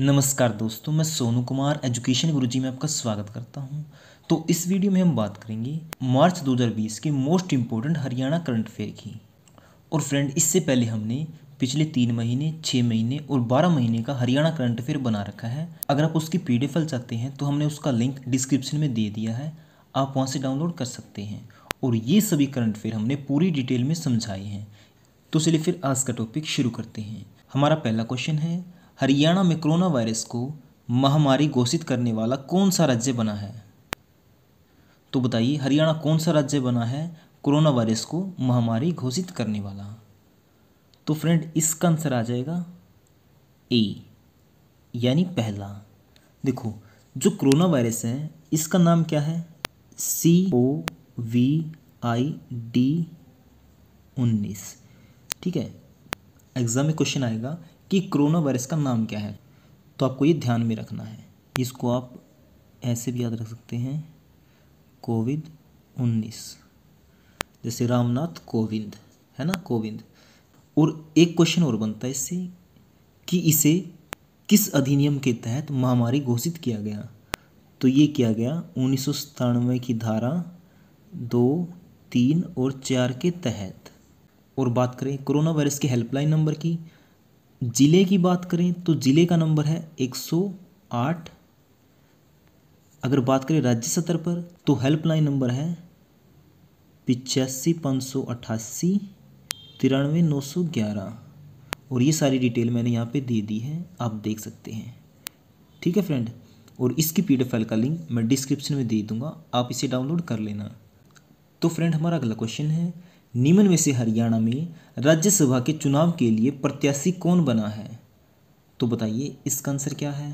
नमस्कार दोस्तों मैं सोनू कुमार एजुकेशन गुरुजी में आपका स्वागत करता हूं तो इस वीडियो में हम बात करेंगे मार्च 2020 के most important Haryana current affair की और फ्रेंड इससे पहले हमने पिछले तीन महीने छः महीने और बारह महीने का हरियाणा करंट अफेयर बना रखा है अगर आप उसकी पी डी चाहते हैं तो हमने उसका लिंक डिस्क्रिप्शन में दे दिया है आप वहाँ से डाउनलोड कर सकते हैं और ये सभी करंट अफेयर हमने पूरी डिटेल में समझाए हैं तो चलिए फिर आज का टॉपिक शुरू करते हैं हमारा पहला क्वेश्चन है हरियाणा में कोरोना वायरस को महामारी घोषित करने वाला कौन सा राज्य बना है तो बताइए हरियाणा कौन सा राज्य बना है कोरोना वायरस को महामारी घोषित करने वाला तो फ्रेंड इसका आंसर आ जाएगा ए यानी पहला देखो जो कोरोना वायरस है इसका नाम क्या है सी ओ वी आई डी उन्नीस ठीक है एग्ज़ाम में क्वेश्चन आएगा कि कोरोना वायरस का नाम क्या है तो आपको ये ध्यान में रखना है इसको आप ऐसे भी याद रख सकते हैं कोविड उन्नीस जैसे रामनाथ कोविंद है ना कोविंद और एक क्वेश्चन और बनता है इससे कि इसे किस अधिनियम के तहत महामारी घोषित किया गया तो ये किया गया उन्नीस की धारा दो तीन और चार के तहत और बात करें कोरोना वायरस के हेल्पलाइन नंबर की ज़िले की बात करें तो ज़िले का नंबर है एक सौ आठ अगर बात करें राज्य स्तर पर तो हेल्पलाइन नंबर है पिचासी पाँच सौ अट्ठासी तिरानवे नौ सौ ग्यारह और ये सारी डिटेल मैंने यहाँ पे दे दी है आप देख सकते हैं ठीक है फ्रेंड और इसकी पी फाइल का लिंक मैं डिस्क्रिप्शन में दे दूँगा आप इसे डाउनलोड कर लेना तो फ्रेंड हमारा अगला क्वेश्चन है निम्न में से हरियाणा में राज्यसभा के चुनाव के लिए प्रत्याशी कौन बना है तो बताइए इसका आंसर क्या है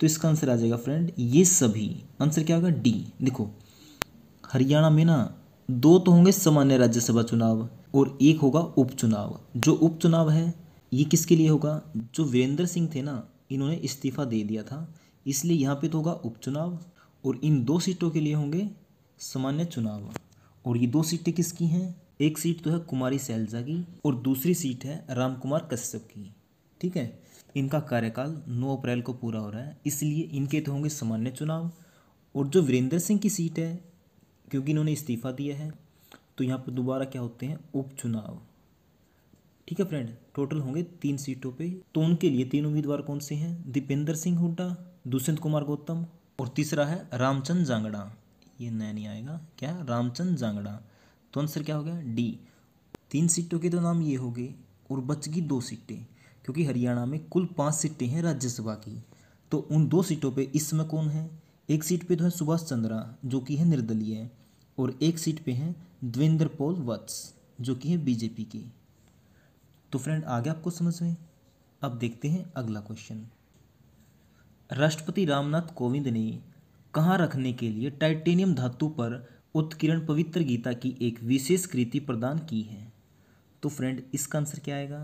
तो इसका आंसर आ जाएगा फ्रेंड ये सभी आंसर क्या होगा डी देखो हरियाणा में ना दो तो होंगे सामान्य राज्यसभा चुनाव और एक होगा उपचुनाव जो उपचुनाव है ये किसके लिए होगा जो वीरेंद्र सिंह थे ना इन्होंने इस्तीफा दे दिया था इसलिए यहाँ पे तो होगा उपचुनाव और इन दो सीटों के लिए होंगे सामान्य चुनाव और ये दो सीटें किसकी हैं एक सीट तो है कुमारी सैलजा की और दूसरी सीट है राम कुमार कश्यप की ठीक है इनका कार्यकाल 9 अप्रैल को पूरा हो रहा है इसलिए इनके तो होंगे सामान्य चुनाव और जो वीरेंद्र सिंह की सीट है क्योंकि इन्होंने इस्तीफा दिया है तो यहाँ पर दोबारा क्या होते हैं उपचुनाव ठीक है फ्रेंड टोटल होंगे तीन सीटों पे तो उनके लिए तीन उम्मीदवार कौन से हैं दीपेंद्र सिंह हुड्डा दुष्यंत कुमार गौतम और तीसरा है रामचंद्र जांगड़ा ये नया नहीं आएगा क्या रामचंद जांगड़ा तो आंसर क्या हो गया डी तीन सीटों के तो नाम ये हो गए और बच गई दो सीटें क्योंकि हरियाणा में कुल पाँच सीटें हैं राज्यसभा की तो उन दो सीटों पर इस समय कौन है एक सीट पर तो है सुभाष चंद्रा जो कि है निर्दलीय और एक सीट पर हैं द्वेंद्र पोल वत्स जो कि है बीजेपी के तो फ्रेंड आ गया आपको समझ में अब देखते हैं अगला क्वेश्चन राष्ट्रपति रामनाथ कोविंद ने कहाँ रखने के लिए टाइटेनियम धातु पर उत्कीर्ण पवित्र गीता की एक विशेष कृति प्रदान की है तो फ्रेंड इसका आंसर क्या आएगा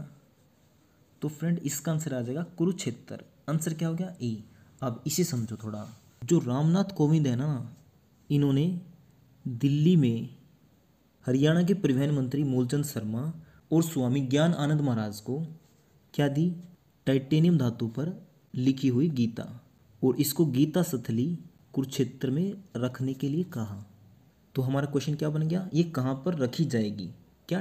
तो फ्रेंड इसका आंसर आ जाएगा कुरुक्षेत्र आंसर क्या हो गया ए अब इसे समझो थोड़ा जो रामनाथ कोविंद है ना इन्होंने दिल्ली में हरियाणा के परिवहन मंत्री मूलचंद शर्मा और स्वामी ज्ञान आनंद महाराज को क्या दी टाइटेनियम धातु पर लिखी हुई गीता और इसको गीता सथली कुरुक्षेत्र में रखने के लिए कहा तो हमारा क्वेश्चन क्या बन गया ये कहाँ पर रखी जाएगी क्या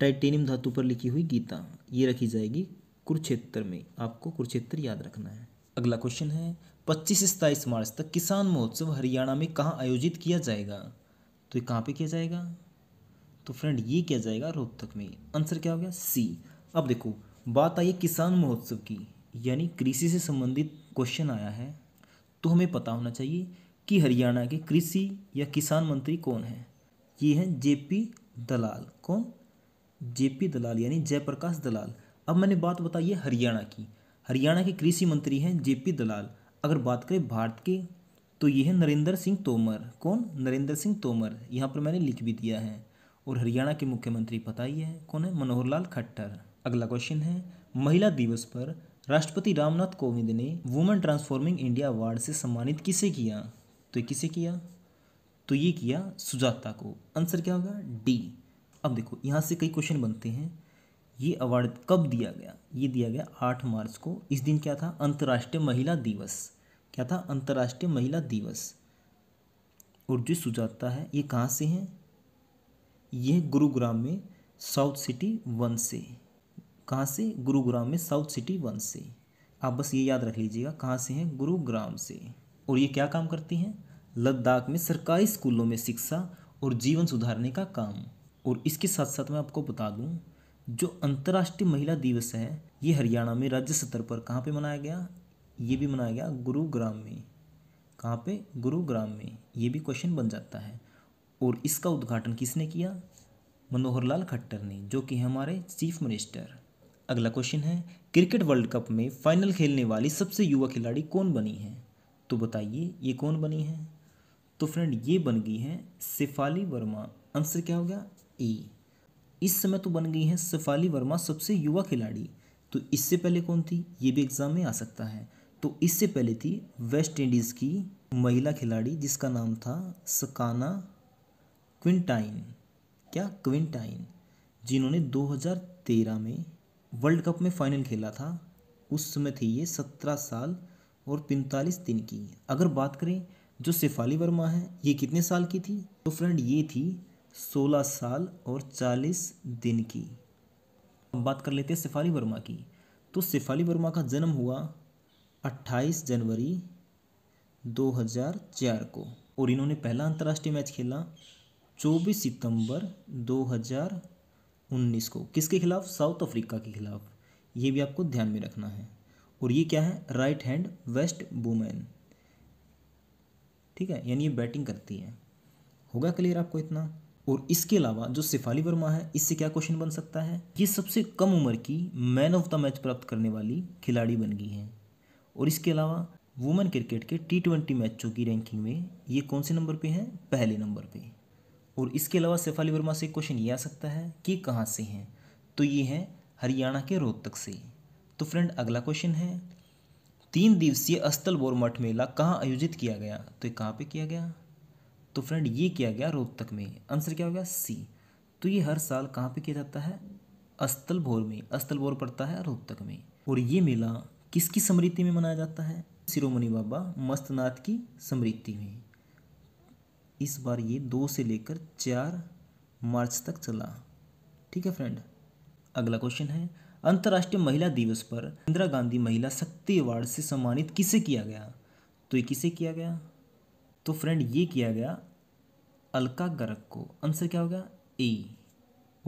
टाइटेनियम धातु पर लिखी हुई गीता ये रखी जाएगी कुरुक्षेत्र में आपको कुरुक्षेत्र याद रखना है अगला क्वेश्चन है पच्चीस से सताईस मार्च तक किसान महोत्सव हरियाणा में कहाँ आयोजित किया जाएगा तो ये कहाँ पे किया जाएगा तो फ्रेंड ये किया जाएगा रोहतक में आंसर क्या हो गया सी अब देखो बात आई किसान महोत्सव की यानी कृषि से संबंधित क्वेश्चन आया है तो हमें पता होना चाहिए कि हरियाणा के कृषि या किसान मंत्री कौन है ये हैं जेपी दलाल कौन जेपी दलाल यानी जयप्रकाश दलाल अब मैंने बात बताई है हरियाणा की हरियाणा के कृषि मंत्री हैं जेपी दलाल अगर बात करें भारत के तो ये हैं नरेंद्र सिंह तोमर कौन नरेंद्र सिंह तोमर यहाँ पर मैंने लिख भी दिया है और हरियाणा के मुख्यमंत्री पता ही है कौन है मनोहर लाल खट्टर अगला क्वेश्चन है महिला दिवस पर राष्ट्रपति रामनाथ कोविंद ने वुमेन ट्रांसफॉर्मिंग इंडिया अवार्ड से सम्मानित किसे किया तो किसे किया तो ये किया सुजाता को आंसर क्या होगा डी अब देखो यहाँ से कई क्वेश्चन बनते हैं ये अवार्ड कब दिया गया ये दिया गया आठ मार्च को इस दिन क्या था अंतर्राष्ट्रीय महिला दिवस क्या था अंतर्राष्ट्रीय महिला दिवस और जो सुजाता है ये कहाँ से हैं यह गुरुग्राम में साउथ सिटी वन से कहाँ से गुरुग्राम में साउथ सिटी वन से आप बस ये याद रख लीजिएगा कहाँ से हैं गुरुग्राम से और ये क्या काम करती हैं लद्दाख में सरकारी स्कूलों में शिक्षा और जीवन सुधारने का काम और इसके साथ साथ मैं आपको बता दूँ जो अंतर्राष्ट्रीय महिला दिवस है ये हरियाणा में राज्य स्तर पर कहाँ पर मनाया गया ये भी मनाया गया गुरुग्राम में कहाँ पे गुरुग्राम में ये भी क्वेश्चन बन जाता है और इसका उद्घाटन किसने किया मनोहर लाल खट्टर ने जो कि हमारे चीफ मिनिस्टर अगला क्वेश्चन है क्रिकेट वर्ल्ड कप में फाइनल खेलने वाली सबसे युवा खिलाड़ी कौन बनी है तो बताइए ये कौन बनी है तो फ्रेंड ये बन गई है सिफाली वर्मा आंसर क्या हो गया ए इस समय तो बन गई है सिफाली वर्मा सबसे युवा खिलाड़ी तो इससे पहले कौन थी ये भी एग्ज़ाम में आ सकता है तो इससे पहले थी वेस्ट इंडीज़ की महिला खिलाड़ी जिसका नाम था सकाना क्विंटाइन क्या क्विंटाइन जिन्होंने 2013 में वर्ल्ड कप में फ़ाइनल खेला था उस समय थी ये सत्रह साल और पैंतालीस दिन की अगर बात करें जो शेफाली वर्मा है ये कितने साल की थी तो फ्रेंड ये थी सोलह साल और चालीस दिन की अब बात कर लेते हैं शेफाली वर्मा की तो शेफाली वर्मा का जन्म हुआ अट्ठाईस जनवरी 2004 को और इन्होंने पहला अंतर्राष्ट्रीय मैच खेला 24 सितंबर हज़ार उन्नीस को किसके खिलाफ साउथ अफ्रीका के खिलाफ ये भी आपको ध्यान में रखना है और ये क्या है राइट हैंड वेस्ट वूमेन ठीक है यानी ये बैटिंग करती है होगा क्लियर आपको इतना और इसके अलावा जो सिफाली वर्मा है इससे क्या क्वेश्चन बन सकता है ये सबसे कम उम्र की मैन ऑफ द मैच प्राप्त करने वाली खिलाड़ी बन गई हैं और इसके अलावा वुमेन क्रिकेट के टी ट्वेंटी मैचों की रैंकिंग में ये कौन से नंबर पे हैं पहले नंबर पे और इसके अलावा सेफाली वर्मा से क्वेश्चन ये आ सकता है कि कहाँ से हैं तो ये हैं हरियाणा के रोहतक से तो फ्रेंड अगला क्वेश्चन है तीन दिवसीय अस्तल बोर मठ मेला कहाँ आयोजित किया गया तो ये कहाँ पर किया गया तो फ्रेंड ये किया गया रोहतक में आंसर क्या हो गया सी तो ये हर साल कहाँ पे किया जाता है अस्तल भोर में अस्तल भोर पड़ता है रोहतक में और ये मेला किसकी स्मृति में मनाया जाता है शिरोमणि बाबा मस्तनाथ की स्मृति में इस बार ये दो से लेकर चार मार्च तक चला ठीक है फ्रेंड अगला क्वेश्चन है अंतर्राष्ट्रीय महिला दिवस पर इंदिरा गांधी महिला शक्ति अवार्ड से सम्मानित किसे किया गया तो ये किसे किया गया तो फ्रेंड ये किया गया अलका गर्ग को आंसर क्या हो गया ए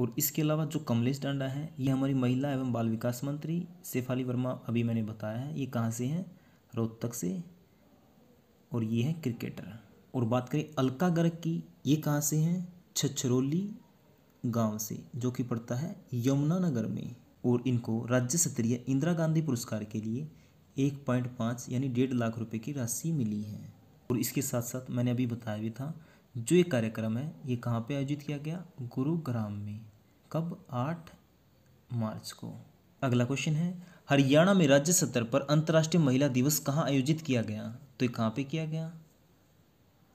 और इसके अलावा जो कमलेश डांडा है ये हमारी महिला एवं बाल विकास मंत्री शेफाली वर्मा अभी मैंने बताया है ये कहाँ से हैं रोहतक से और ये है क्रिकेटर और बात करें अलका गर्ग की ये कहाँ से हैं छछरौली गांव से जो कि पड़ता है यमुनानगर में और इनको राज्य स्तरीय इंदिरा गांधी पुरस्कार के लिए एक पॉइंट पाँच यानी डेढ़ लाख रुपए की राशि मिली है और इसके साथ साथ मैंने अभी बताया भी था जो ये कार्यक्रम है ये कहाँ पे आयोजित किया गया गुरुग्राम में कब आठ मार्च को अगला क्वेश्चन है हरियाणा में राज्य स्तर पर अंतर्राष्ट्रीय महिला दिवस कहाँ आयोजित किया गया तो ये कहाँ पे किया गया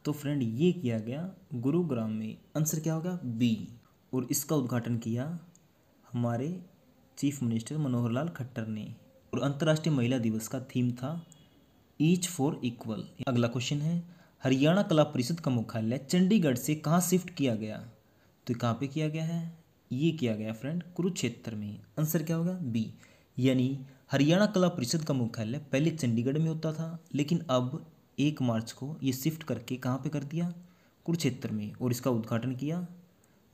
तो फ्रेंड ये किया गया गुरुग्राम में आंसर क्या होगा बी और इसका उद्घाटन किया हमारे चीफ मिनिस्टर मनोहर लाल खट्टर ने और अंतर्राष्ट्रीय महिला दिवस का थीम था ईच फॉर इक्वल अगला क्वेश्चन है हरियाणा कला परिषद का मुख्यालय चंडीगढ़ से कहाँ शिफ्ट किया गया तो कहाँ पे किया गया है ये किया गया फ्रेंड कुरुक्षेत्र में आंसर क्या होगा बी यानी हरियाणा कला परिषद का मुख्यालय पहले चंडीगढ़ में होता था लेकिन अब एक मार्च को ये शिफ्ट करके कहाँ पे कर दिया कुरुक्षेत्र में और इसका उद्घाटन किया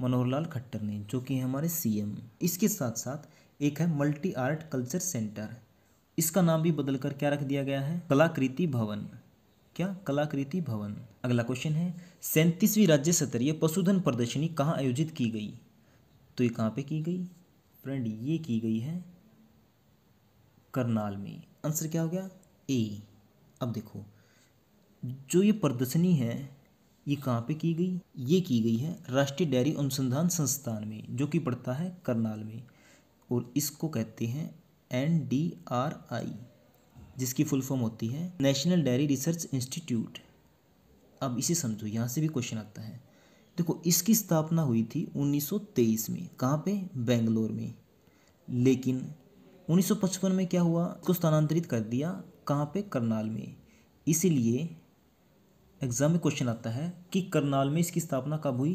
मनोहर लाल खट्टर ने जो कि हमारे सीएम इसके साथ साथ एक है मल्टी आर्ट कल्चर सेंटर इसका नाम भी बदल कर क्या रख दिया गया है कलाकृति भवन क्या कलाकृति भवन अगला क्वेश्चन है सैंतीसवीं राज्य स्तरीय पशुधन प्रदर्शनी कहाँ आयोजित की गई तो ये कहाँ पे की गई फ्रेंड ये की गई है करनाल में आंसर क्या हो गया ए अब देखो जो ये प्रदर्शनी है ये कहाँ पे की गई ये की गई है राष्ट्रीय डेयरी अनुसंधान संस्थान में जो कि पड़ता है करनाल में और इसको कहते हैं एन डी आर आई जिसकी फुल फॉर्म होती है नेशनल डेयरी रिसर्च इंस्टीट्यूट अब इसे समझो यहाँ से भी क्वेश्चन आता है देखो इसकी स्थापना हुई थी 1923 में कहाँ पे बेंगलोर में लेकिन 1955 में क्या हुआ इसको स्थानांतरित कर दिया कहाँ पे करनाल में इसीलिए एग्ज़ाम में क्वेश्चन आता है कि करनाल में इसकी स्थापना कब हुई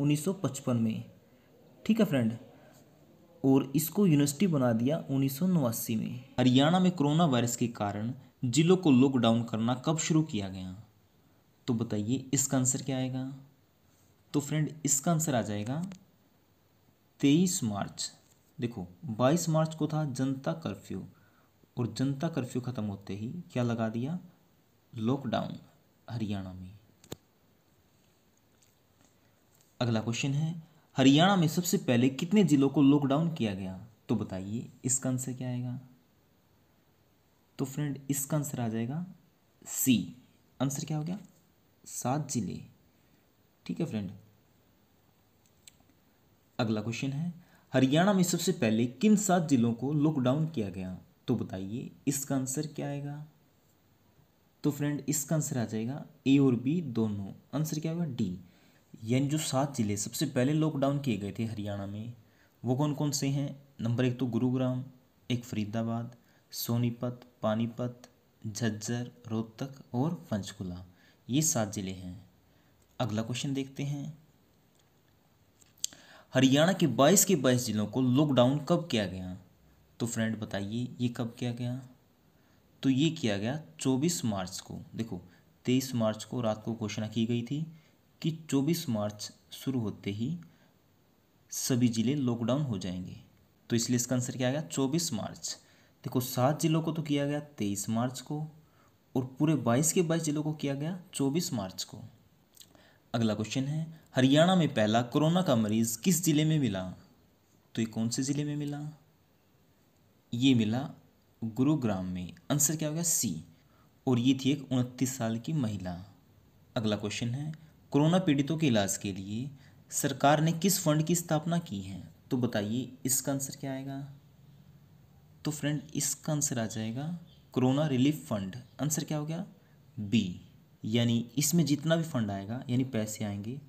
1955 में ठीक है फ्रेंड और इसको यूनिवर्सिटी बना दिया उन्नीस में हरियाणा में कोरोना वायरस के कारण जिलों को लॉकडाउन करना कब शुरू किया गया तो बताइए इसका आंसर क्या आएगा तो फ्रेंड इसका आंसर आ जाएगा तेईस मार्च देखो बाईस मार्च को था जनता कर्फ्यू और जनता कर्फ्यू ख़त्म होते ही क्या लगा दिया लॉकडाउन हरियाणा में अगला क्वेश्चन है हरियाणा में सबसे पहले कितने जिलों को लॉकडाउन किया गया तो बताइए इसका आंसर क्या आएगा तो फ्रेंड इसका आंसर आ जाएगा सी आंसर क्या हो गया सात जिले ठीक है फ्रेंड अगला क्वेश्चन है हरियाणा में सबसे पहले किन सात जिलों को लॉकडाउन किया गया तो बताइए इसका आंसर क्या आएगा तो फ्रेंड इसका आंसर आ जाएगा ए और बी दोनों आंसर क्या होगा डी यानी जो सात ज़िले सबसे पहले लॉकडाउन किए गए थे हरियाणा में वो कौन कौन से हैं नंबर एक तो गुरुग्राम एक फरीदाबाद सोनीपत पानीपत झज्जर रोहतक और पंचकुला ये सात ज़िले हैं अगला क्वेश्चन देखते हैं हरियाणा के बाईस के बाईस ज़िलों को लॉकडाउन कब किया गया तो फ्रेंड बताइए ये कब किया गया तो ये किया गया चौबीस मार्च को देखो तेईस मार्च को रात को घोषणा की गई थी कि चौबीस मार्च शुरू होते ही सभी ज़िले लॉकडाउन हो जाएंगे तो इसलिए इसका आंसर क्या आ गया चौबीस मार्च देखो सात ज़िलों को तो किया गया तेईस मार्च को और पूरे बाईस के बाईस ज़िलों को किया गया चौबीस मार्च को अगला क्वेश्चन है हरियाणा में पहला कोरोना का मरीज किस ज़िले में मिला तो ये कौन से ज़िले में मिला ये मिला गुरुग्राम में आंसर क्या हो गया सी और ये थी एक उनतीस साल की महिला अगला क्वेश्चन है कोरोना पीड़ितों के इलाज के लिए सरकार ने किस फंड की स्थापना की है तो बताइए इसका आंसर क्या आएगा तो फ्रेंड इसका आंसर आ जाएगा कोरोना रिलीफ फंड आंसर क्या हो गया बी यानी इसमें जितना भी फंड आएगा यानी पैसे आएंगे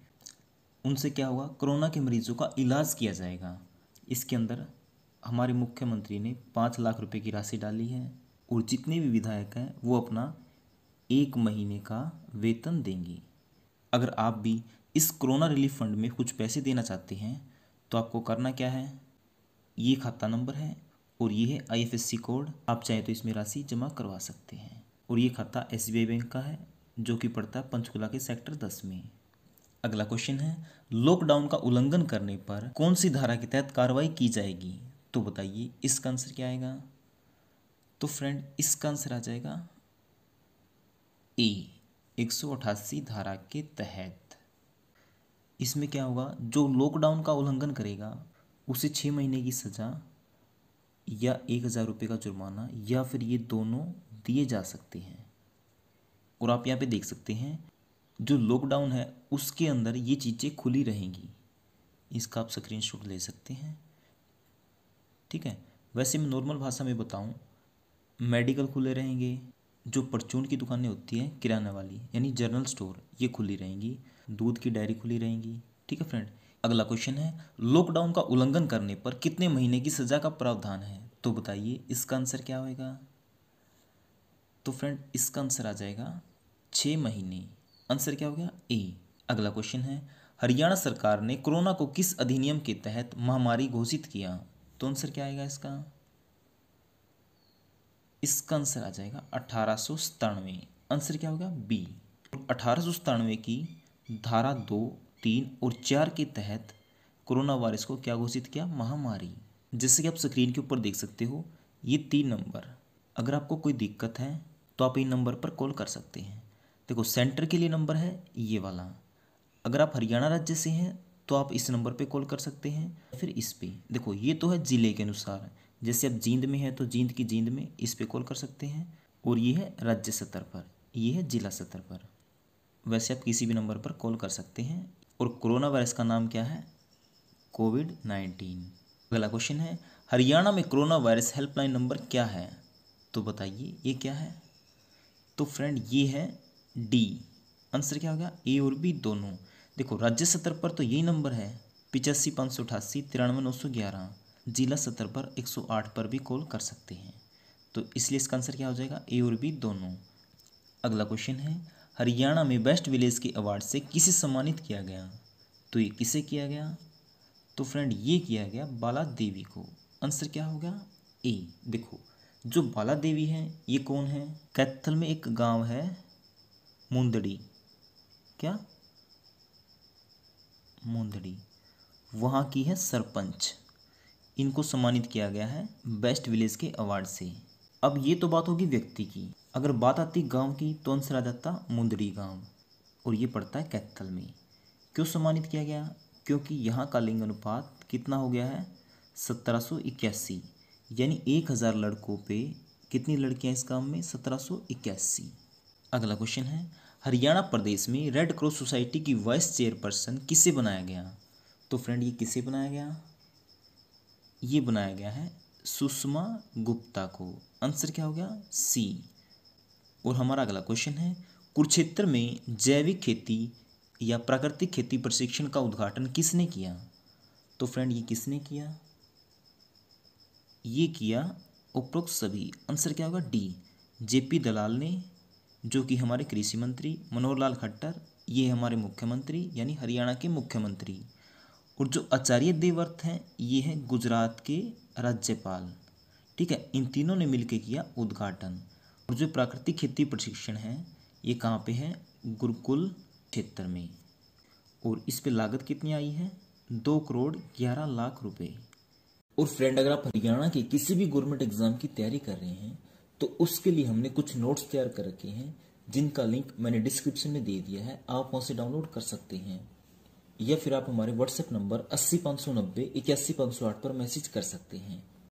उनसे क्या होगा कोरोना के मरीजों का इलाज किया जाएगा इसके अंदर हमारे मुख्यमंत्री ने पाँच लाख रुपए की राशि डाली है और जितने भी विधायक हैं वो अपना एक महीने का वेतन देंगे अगर आप भी इस कोरोना रिलीफ फंड में कुछ पैसे देना चाहते हैं तो आपको करना क्या है ये खाता नंबर है और ये है आईएफएससी कोड आप चाहें तो इसमें राशि जमा करवा सकते हैं और ये खाता एस बैंक का है जो कि पड़ता है पंचकुला के सेक्टर दस में अगला क्वेश्चन है लॉकडाउन का उल्लंघन करने पर कौन सी धारा के तहत कार्रवाई की जाएगी तो बताइए इसका आंसर क्या आएगा तो फ्रेंड इसका आंसर आ जाएगा ए एक सौ अठासी धारा के तहत इसमें क्या होगा जो लॉकडाउन का उल्लंघन करेगा उसे छः महीने की सज़ा या एक हज़ार रुपये का जुर्माना या फिर ये दोनों दिए जा सकते हैं और आप यहाँ पे देख सकते हैं जो लॉकडाउन है उसके अंदर ये चीज़ें खुली रहेंगी इसका आप स्क्रीनशॉट ले सकते हैं ठीक है वैसे मैं नॉर्मल भाषा में बताऊँ मेडिकल खुले रहेंगे जो परचून की दुकानें होती हैं किराना वाली यानी जनरल स्टोर ये खुली रहेंगी दूध की डायरी खुली रहेंगी ठीक है फ्रेंड अगला क्वेश्चन है लॉकडाउन का उल्लंघन करने पर कितने महीने की सज़ा का प्रावधान है तो बताइए इसका आंसर क्या होएगा तो फ्रेंड इसका आंसर आ जाएगा छः महीने आंसर क्या हो गया ए अगला क्वेश्चन है हरियाणा सरकार ने कोरोना को किस अधिनियम के तहत महामारी घोषित किया तो आंसर क्या आएगा इसका इसका आंसर आ जाएगा अठारह सतानवे आंसर क्या होगा बी अठारह सतानवे की धारा दो तीन और चार के तहत कोरोना वायरस को क्या घोषित किया महामारी जैसे कि आप स्क्रीन के ऊपर देख सकते हो ये तीन नंबर अगर आपको कोई दिक्कत है तो आप इन नंबर पर कॉल कर सकते हैं देखो सेंटर के लिए नंबर है ये वाला अगर आप हरियाणा राज्य से हैं तो आप इस नंबर पे कॉल कर सकते हैं फिर इस पे देखो ये तो है ज़िले के अनुसार जैसे आप जींद में है तो जींद की जींद में इस पे कॉल कर सकते हैं और ये है राज्य स्तर पर ये है जिला स्तर पर वैसे आप किसी भी नंबर पर कॉल कर सकते हैं और कोरोना वायरस का नाम क्या है कोविड नाइन्टीन अगला क्वेश्चन है हरियाणा में कोरोना वायरस हेल्पलाइन नंबर क्या है तो बताइए ये क्या है तो फ्रेंड ये है डी आंसर क्या हो गया ए और बी दोनों देखो राज्य स्तर पर तो यही नंबर है पिचासी पाँच सौ अठासी तिरानवे नौ सौ ग्यारह जिला स्तर पर एक सौ आठ पर भी कॉल कर सकते हैं तो इसलिए इसका आंसर क्या हो जाएगा ए और बी दोनों अगला क्वेश्चन है हरियाणा में बेस्ट विलेज के अवार्ड से किसे सम्मानित किया गया तो ये किसे किया गया तो फ्रेंड ये किया गया बाला देवी को आंसर क्या होगा ए देखो जो बाला देवी है ये कौन है कैथल में एक गांव है मुंदड़ी क्या मुंदड़ी वहाँ की है सरपंच इनको सम्मानित किया गया है बेस्ट विलेज के अवार्ड से अब ये तो बात होगी व्यक्ति की अगर बात आती गांव की तो आंसर आ जाता मुंदड़ी गांव और ये पड़ता है कैथल में क्यों सम्मानित किया गया क्योंकि यहाँ का लिंग अनुपात कितना हो गया है सत्रह सौ इक्यासी यानी एक हज़ार लड़कों पे कितनी लड़कियाँ इस काम में सत्रह सौ इक्यासी अगला क्वेश्चन है हरियाणा प्रदेश में रेड क्रॉस सोसाइटी की वाइस चेयरपर्सन किसे बनाया गया तो फ्रेंड ये किसे बनाया गया ये बनाया गया है सुषमा गुप्ता को आंसर क्या हो गया सी और हमारा अगला क्वेश्चन है कुरुक्षेत्र में जैविक खेती या प्राकृतिक खेती प्रशिक्षण का उद्घाटन किसने किया तो फ्रेंड ये किसने किया ये किया उपरोक्त सभी आंसर क्या होगा डी जेपी दलाल ने जो कि हमारे कृषि मंत्री मनोहर लाल खट्टर ये हमारे मुख्यमंत्री यानी हरियाणा के मुख्यमंत्री और जो आचार्य देवव्रत हैं ये हैं गुजरात के राज्यपाल ठीक है इन तीनों ने मिलकर किया उद्घाटन और जो प्राकृतिक खेती प्रशिक्षण है ये कहाँ पे है गुरुकुल क्षेत्र में और इस पे लागत कितनी आई है दो करोड़ ग्यारह लाख रुपए और फ्रेंड अगर आप हरियाणा के किसी भी गवर्नमेंट एग्जाम की तैयारी कर रहे हैं तो उसके लिए हमने कुछ नोट्स तैयार कर रखे हैं जिनका लिंक मैंने डिस्क्रिप्शन में दे दिया है आप वहां से डाउनलोड कर सकते हैं या फिर आप हमारे व्हाट्सएप नंबर अस्सी पाँच सौ नब्बे इक्यासी पांच सौ आठ पर मैसेज कर सकते हैं